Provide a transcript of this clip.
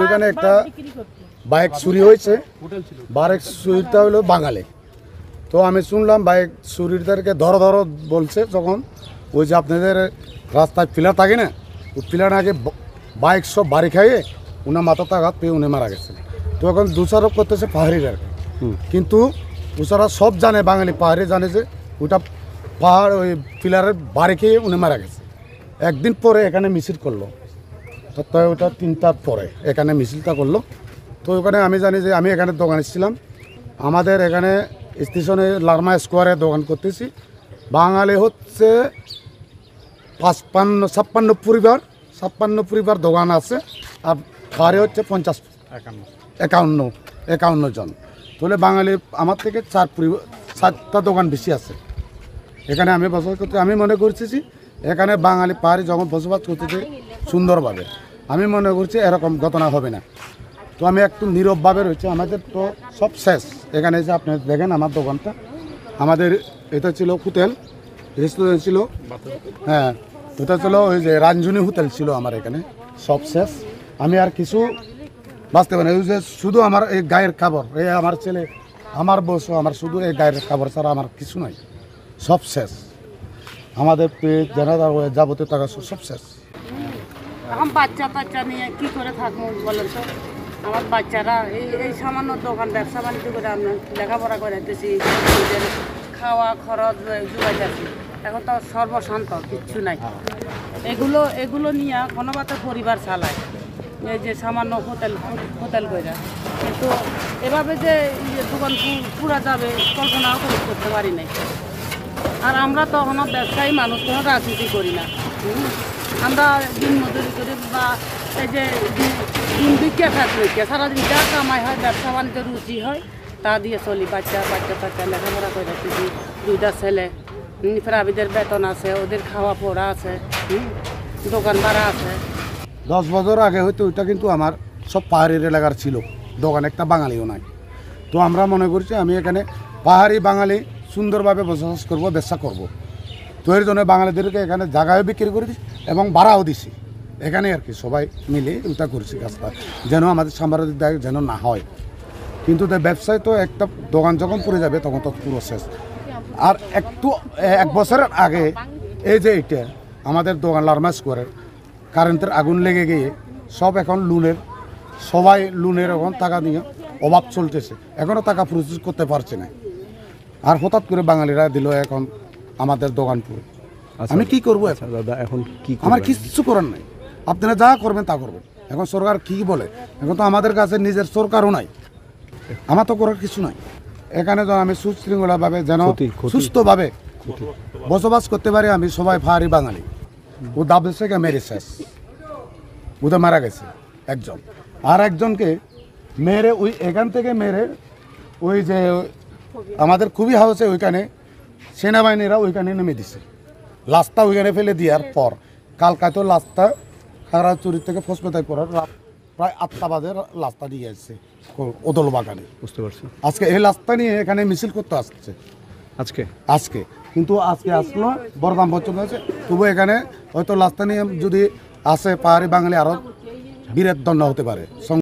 ওইখানে একটা বাইক চুরি হয়েছে বাইক চুরিটা হলো বাঙালি তো আমি শুনলাম বাইক চুরিদেরকে ধরো ধরো বলছে যখন ওই যে আপনাদের রাস্তায় পিলার থাকে না ওই পিলার আগে বাইক সব বাড়ি খাইয়ে উনার মাথা আঘাত পেয়ে উনি মারা গেছে তো এখন দোষারোপ করতেছে পাহাড়িদেরকে কিন্তু ওষারা সব জানে বাঙালি পাহাড়ে জানে যে ওটা পাহাড় ওই পিলারের বাড়ি খেয়ে উনি মারা গেছে একদিন পরে এখানে মিছিল করলো তথায় ওটা তিনটার পরে এখানে মিছিলটা করলো তো ওখানে আমি জানি যে আমি এখানে দোকানে ছিলাম আমাদের এখানে স্টেশনে লারমা স্কোয়ারে দোকান করতেছি বাঙালি হচ্ছে পাঁচপান্ন ছাপ্পান্ন পরিবার ছাপ্পান্ন পরিবার দোকান আছে আর ঘরে হচ্ছে পঞ্চাশ একান্ন একান্ন জন তাহলে বাঙালি আমার থেকে চার পরিবার চারটা দোকান বেশি আছে এখানে আমি বসবাস করতে আমি মনে করছি এখানে বাঙালি পাহাড়ি যখন বসবাস করতেছে সুন্দরভাবে আমি মনে করছি এরকম ঘটনা হবে না তো আমি একদম নীরবভাবে রয়েছি আমাদের তো সব শেষ এখানে যে আপনি দেখেন আমার দোকানটা আমাদের এটা ছিল হোটেল রেস্টুরেন্ট ছিল হ্যাঁ এটা ছিল ওই যে রাঞ্জুনি হোটেল ছিল আমার এখানে সব শেষ আমি আর কিছু বাঁচতে পারি যে শুধু আমার এই গায়ের খাবার এই আমার ছেলে আমার বস আমার শুধু এই গায়ের খাবার ছাড়া আমার কিছু নাই সব শেষ আমাদের পেট জেনারেল যাবতীয় টাকা সব শেষ এখন বাচ্চা টাচ্চা নিয়ে কি করে থাকবো বলেন তো আমার বাচ্চারা এই এই সামান্য দোকান ব্যবসা বাণিজ্য করে আমরা লেখাপড়া করে দিয়েছি নিজের খাওয়া খরচ যোগাইতেছি এখন তো সর্বশান্ত কিচ্ছু নাই এগুলো এগুলো নিয়ে কোনো পরিবার চালায় এই যে সামান্য হোটেল হোটেল কইরা কিন্তু এভাবে যে দোকান পুরা যাবে কল্পনাও করতে পারি নাই আর আমরা তো কোনো ব্যবসায়ী মানুষ কোনো রাজনীতি করি না আমরা দিন মজুরি করি বা এই যে দিন বিক্রিয়া বিক্রিয়া সারাদিন যা কামাই হয় ব্যবসা বাণিজ্য রুচি হয় তা দিয়ে চলি বাচ্চা বাচ্চা বাচ্চা লেখাপড়া করে রাখি দুইটা ছেলে প্রাবিদের বেতন আছে ওদের খাওয়া পড়া আছে দোকান ভাড়া আছে দশ বছর আগে হয়তো ওইটা কিন্তু আমার সব পাহাড়ের এলাকার ছিল দোকান একটা বাঙালিও নাই তো আমরা মনে করছি আমি এখানে পাহাড়ি বাঙালি সুন্দরভাবে বসবাস করব ব্যবসা করবো তৈরি জন্য বাঙালিদেরকে এখানে জায়গায় বিক্রি করে দিছি এবং বাড়াও দিছি এখানে আর কি সবাই মিলে ওটা করছি কাজটা যেন আমাদের সাম্রাজ্যের দায় যেন না হয় কিন্তু তার ব্যবসায় তো একটা দোকান যখন পড়ে যাবে তখন তো পুরো শেষ আর একটু এক বছরের আগে এই যে এটা আমাদের দোকান লার্মা স্কোয়ারে কারেন্টের আগুন লেগে গিয়ে সব এখন লোনের সবাই লোনের এখন টাকা নিয়ে অভাব চলতেছে এখনও টাকা প্রস্তুত করতে পারছে না আর হঠাৎ করে বাঙালিরা দিল এখন আমাদের দোকানপুর আচ্ছা, আমি কি করবো আচ্ছা, দাদা এখন কি আমার কিচ্ছু করার নাই আপনারা যা করবেন তা করবেন এখন সরকার কি বলে এখন তো আমাদের কাছে নিজের সরকারও নাই আমার তো করার কিছু নাই এখানে যেন আমি সুশৃঙ্খলাভাবে যেন সুস্থভাবে বসবাস করতে পারি আমি সবাই ফাহারি বাঙালি ও দাবদেশ থেকে মেরে শেষ ও তো মারা গেছে একজন আর একজনকে মেরে ওই এখান থেকে মেরে ওই যে আমাদের খুবই হাউসে ওইখানে সেনাবাহিনীরা ওইখানে নেমে দিছে লাস্তা ওইখানে ফেলে দেওয়ার পর তো লাশটা খাগড়াচুরি থেকে ফসমেতাই করার প্রায় আটটা বাজে লাশটা নিয়ে আসছে ওদল বাগানে বুঝতে পারছি আজকে এই লাস্তা নিয়ে এখানে মিছিল করতে আসছে আজকে আজকে কিন্তু আজকে আসলো বরদাম পর্যন্ত আছে তবু এখানে হয়তো লাস্তা নিয়ে যদি আসে পাহাড়ি বাঙালি আরও বীরের দণ্ড হতে পারে